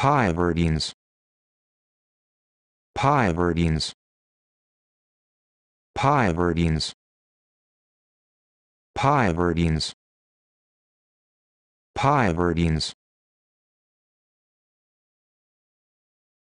Pyverdeans. Pyverdeans. Pyverdeans. Pyverdeans. Pyverdeans.